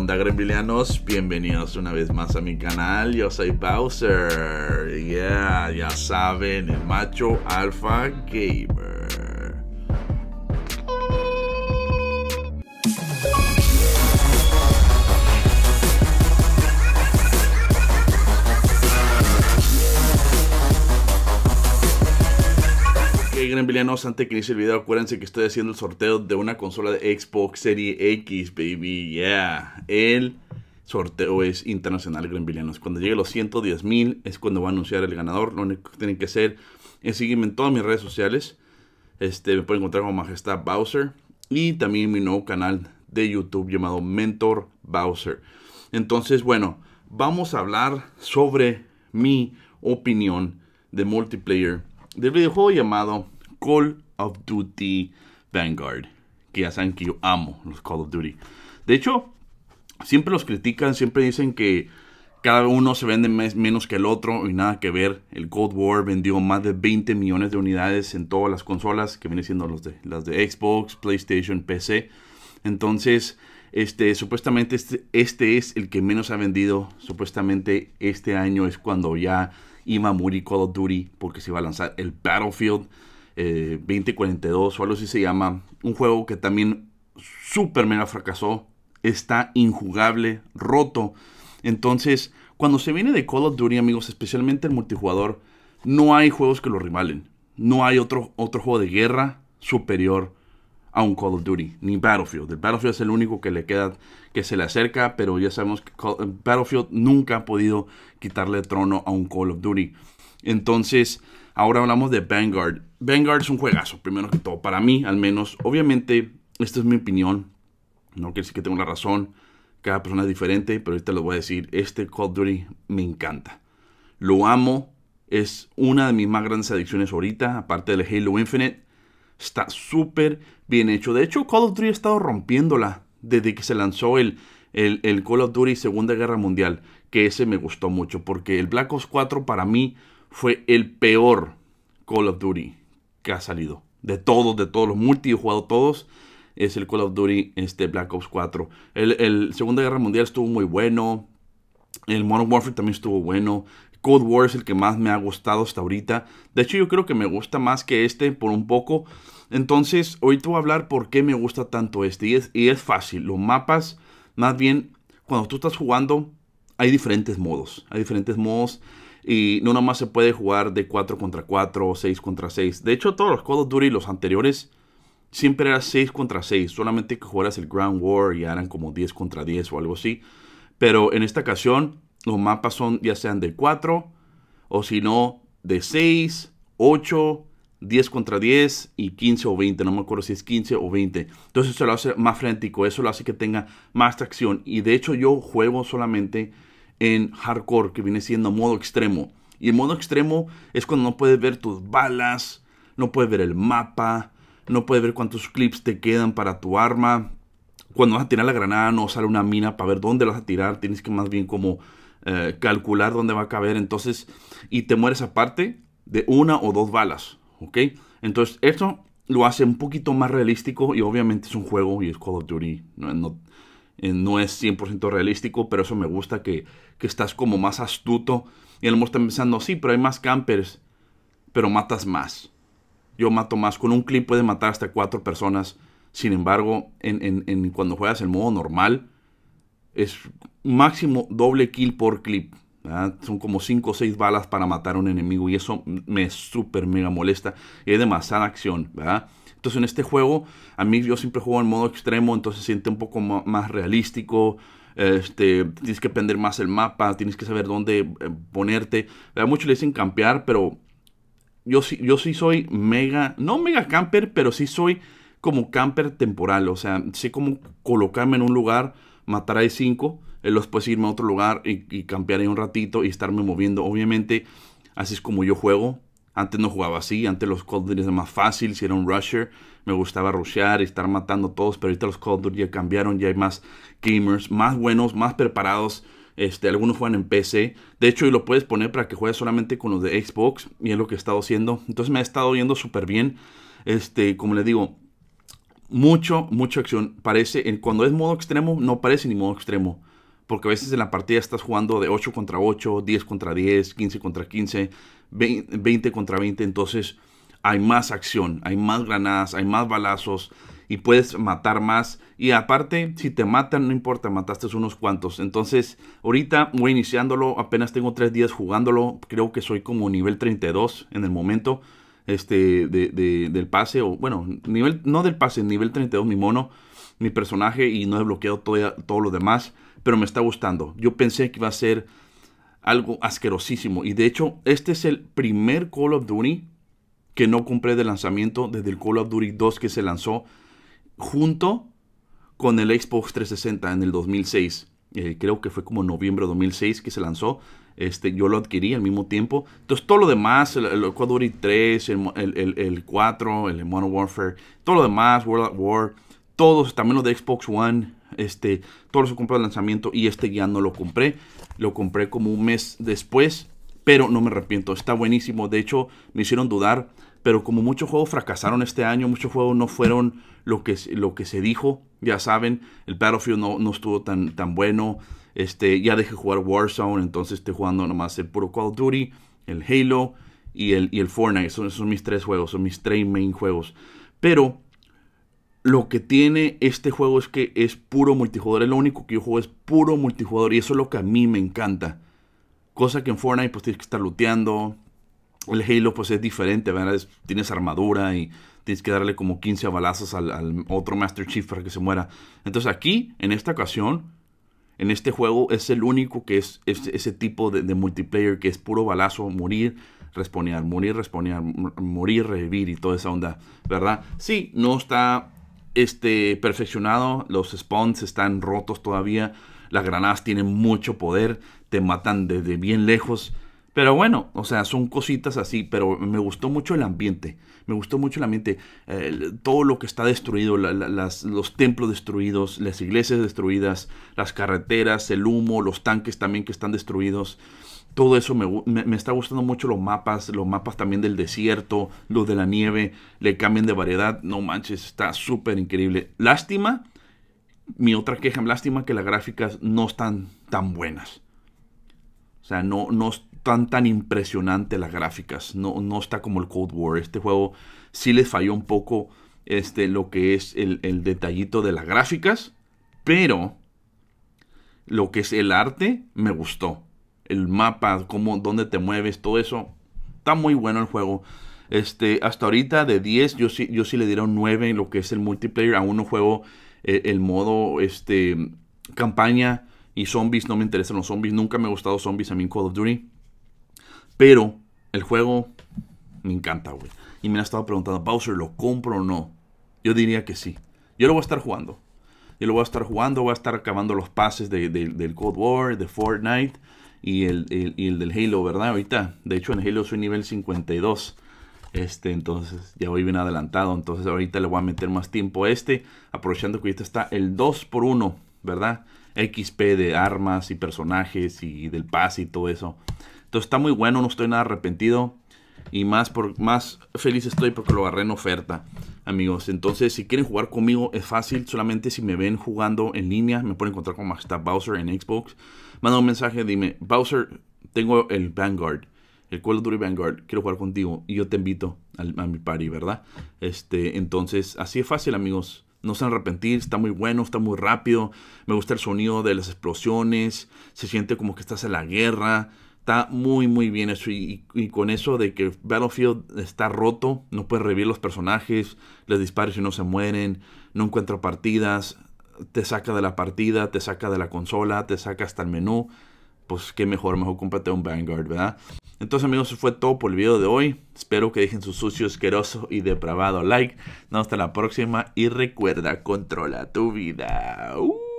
onda Bienvenidos una vez más a mi canal, yo soy Bowser, yeah, ya saben, el macho alfa gamer. en antes que inicie el video, acuérdense que estoy haciendo el sorteo de una consola de Xbox Series X, baby, yeah. El sorteo es internacional, Grenvilianos. Cuando llegue los 110 mil es cuando va a anunciar el ganador. Lo único que tienen que hacer es seguirme en todas mis redes sociales. Este, me pueden encontrar como Majestad Bowser. Y también mi nuevo canal de YouTube llamado Mentor Bowser. Entonces, bueno, vamos a hablar sobre mi opinión de multiplayer del videojuego llamado Call of Duty Vanguard. Que ya saben que yo amo los Call of Duty. De hecho, siempre los critican, siempre dicen que cada uno se vende menos que el otro y nada que ver. El Cold War vendió más de 20 millones de unidades en todas las consolas, que viene siendo los de, las de Xbox, PlayStation, PC. Entonces, este, supuestamente este, este es el que menos ha vendido. Supuestamente este año es cuando ya iba a Call of Duty porque se va a lanzar el Battlefield. 2042 eh, o algo así se llama. Un juego que también súper mega fracasó. Está injugable, roto. Entonces, cuando se viene de Call of Duty, amigos, especialmente el multijugador, no hay juegos que lo rivalen. No hay otro, otro juego de guerra superior a un Call of Duty, ni Battlefield. El Battlefield es el único que le queda, que se le acerca, pero ya sabemos que Battlefield nunca ha podido quitarle trono a un Call of Duty. Entonces, ahora hablamos de Vanguard. Vanguard es un juegazo, primero que todo, para mí al menos. Obviamente, esta es mi opinión. No quiere decir que tengo la razón. Cada persona es diferente, pero ahorita les voy a decir, este Call of Duty me encanta. Lo amo. Es una de mis más grandes adicciones ahorita, aparte del Halo Infinite. Está súper bien hecho. De hecho, Call of Duty ha estado rompiéndola desde que se lanzó el, el, el Call of Duty Segunda Guerra Mundial, que ese me gustó mucho, porque el Black Ops 4 para mí fue el peor Call of Duty que ha salido. De todos, de todos los multi, todos. Es el Call of Duty este, Black Ops 4. El, Segunda Guerra Mundial estuvo muy bueno. El Modern Warfare también estuvo bueno. Cold War es el que más me ha gustado hasta ahorita. De hecho, yo creo que me gusta más que este por un poco. Entonces, ahorita voy a hablar por qué me gusta tanto este. y es fácil. Los mapas, más bien, cuando tú estás jugando, hay diferentes modos. Hay diferentes modos y no nomás se puede jugar de 4 contra 4 o 6 contra 6. De hecho, todos los Call of Duty, los anteriores, siempre era 6 contra 6, solamente que jugaras el Grand War y eran como 10 contra 10 o algo así. Pero en esta ocasión, los mapas son ya sean de 4 o si no, de 6, 8, 10 contra 10 y 15 o 20, no me acuerdo si es 15 o 20. Entonces se lo hace más frenético, eso lo hace que tenga más tracción. Y de hecho yo juego solamente en hardcore, que viene siendo modo extremo. Y el modo extremo es cuando no puedes ver tus balas, no puedes ver el mapa, no puedes ver cuántos clips te quedan para tu arma. Cuando vas a tirar la granada no sale una mina para ver dónde la vas a tirar, tienes que más bien como eh, calcular dónde va a caber. Entonces, y te mueres aparte de una o dos balas, ¿ok? Entonces, esto lo hace un poquito más realístico y obviamente es un juego y es Call of Duty. No, no, eh, no es 100% realístico, pero eso me gusta que, estás como más astuto. Y a lo mejor están pensando, sí, pero hay más campers, pero matas más. Yo mato más. Con un clip puedes matar hasta cuatro personas. Sin embargo, en, cuando juegas el modo normal, es máximo doble kill por clip. Son como 5 o 6 balas para matar a un enemigo y eso me súper mega molesta. Y es demasiada acción, ¿verdad? Entonces en este juego, a mí yo siempre juego en modo extremo, entonces se siente un poco más realístico. Este, tienes que aprender más el mapa, tienes que saber dónde eh, ponerte. ¿verdad? Muchos le dicen campear, pero yo sí, yo sí soy mega, no mega camper, pero sí soy como camper temporal. O sea, sé cómo colocarme en un lugar, matar a 5 los puedes irme a otro lugar y, cambiar campear ahí un ratito y estarme moviendo. Obviamente, así es como yo juego. Antes no jugaba así, antes los Call of más fácil, si era un rusher, me gustaba rushear y estar matando a todos, pero ahorita los Call ya cambiaron, ya hay más gamers, más buenos, más preparados, este, algunos juegan en PC. De hecho, y lo puedes poner para que juegues solamente con los de Xbox. Y es lo que he estado haciendo. Entonces me ha estado yendo súper bien. Este, como les digo, mucho, mucha acción. Parece, en, cuando es modo extremo, no parece ni modo extremo porque a veces en la partida estás jugando de 8 contra 8, 10 contra 10, 15 contra 15, 20 contra 20, entonces hay más acción, hay más granadas, hay más balazos y puedes matar más. Y aparte, si te matan, no importa, mataste unos cuantos. Entonces, ahorita voy iniciándolo, apenas tengo 3 días jugándolo, creo que soy como nivel 32 en el momento este, del pase, o bueno, nivel, no del pase, nivel 32 mi mono mi personaje y no he bloqueado todo, lo demás, pero me está gustando. Yo pensé que iba a ser algo asquerosísimo y de hecho este es el primer Call of Duty que no compré de lanzamiento desde el Call of Duty 2 que se lanzó junto con el Xbox 360 en el 2006. Eh, creo que fue como noviembre de 2006 que se lanzó. Este, yo lo adquirí al mismo tiempo. Entonces, todo lo demás, el, Call of Duty 3, el, el, el 4, el Modern Warfare, todo lo demás, World at War, todos, también los de Xbox One, este, todos los compré de lanzamiento y este ya no lo compré. Lo compré como un mes después, pero no me arrepiento. Está buenísimo. De hecho, me hicieron dudar, pero como muchos juegos fracasaron este año, muchos juegos no fueron lo que, lo que se dijo. Ya saben, el Battlefield no, no estuvo tan, tan bueno. Este, ya dejé jugar Warzone, entonces estoy jugando nomás el puro Call of Duty, el Halo y el, y el Fortnite. Esos son mis tres juegos, son mis tres main juegos. Pero lo que tiene este juego es que es puro multijugador. El lo único que yo juego es puro multijugador. Y eso es lo que a mí me encanta. Cosa que en Fortnite pues tienes que estar looteando. El Halo pues es diferente, ¿verdad? tienes armadura y tienes que darle como 15 balazos al, otro Master Chief para que se muera. Entonces aquí, en esta ocasión, en este juego es el único que es, ese tipo de, multiplayer que es puro balazo, morir, responear, morir, responear, morir, revivir y toda esa onda, ¿verdad? Sí, no está este, perfeccionado, los spawns están rotos todavía, las granadas tienen mucho poder, te matan desde bien lejos. Pero bueno, o sea, son cositas así, pero me gustó mucho el ambiente, me gustó mucho el ambiente, todo lo que está destruido, los templos destruidos, las iglesias destruidas, las carreteras, el humo, los tanques también que están destruidos todo eso me, está gustando mucho los mapas, los mapas también del desierto, los de la nieve, le cambian de variedad, no manches, está súper increíble. Lástima, mi otra queja, lástima que las gráficas no están tan buenas. O sea, no, no están tan impresionantes las gráficas, no, no está como el Cold War. Este juego sí les falló un poco este, lo que es el detallito de las gráficas, pero lo que es el arte me gustó el mapa, cómo, dónde te mueves, todo eso. Está muy bueno el juego. Este, hasta ahorita de 10, yo sí, yo sí le dieron un 9 en lo que es el multiplayer. Aún no juego eh, el, modo este, campaña y zombies. No me interesan los zombies. Nunca me ha gustado zombies a mí en Call of Duty. Pero el juego me encanta, güey. Y me han estado preguntando, Bowser, ¿lo compro o no? Yo diría que sí. Yo lo voy a estar jugando. Yo lo voy a estar jugando, voy a estar acabando los pases de, del Cold War, de Fortnite y el, el, del Halo, ¿verdad? Ahorita, de hecho en Halo soy nivel 52. Este, entonces ya voy bien adelantado. Entonces ahorita le voy a meter más tiempo a este. Aprovechando que ahorita está el 2x1, ¿verdad? XP de armas y personajes y del pase. y todo eso. Entonces está muy bueno, no estoy nada arrepentido. Y más, por, más feliz estoy porque lo agarré en oferta, amigos. Entonces, si quieren jugar conmigo, es fácil. Solamente si me ven jugando en línea, me pueden encontrar con Majestad Bowser en Xbox. Manda un mensaje, dime, Bowser, tengo el Vanguard, el Call of Duty Vanguard, quiero jugar contigo. Y yo te invito a, mi party, ¿verdad? Este, entonces, así es fácil, amigos no se arrepentir, está muy bueno, está muy rápido, me gusta el sonido de las explosiones, se siente como que estás en la guerra, Está muy, muy bien eso. Y, con eso de que Battlefield está roto, no puedes revivir los personajes, les disparas y no se mueren, no encuentro partidas, te saca de la partida, te saca de la consola, te saca hasta el menú. Pues qué mejor, mejor cómprate un Vanguard, ¿verdad? Entonces amigos, eso fue todo por el video de hoy. Espero que dejen su sucio, asqueroso y depravado like. Nos hasta la próxima y recuerda, controla tu vida. ¡Uh!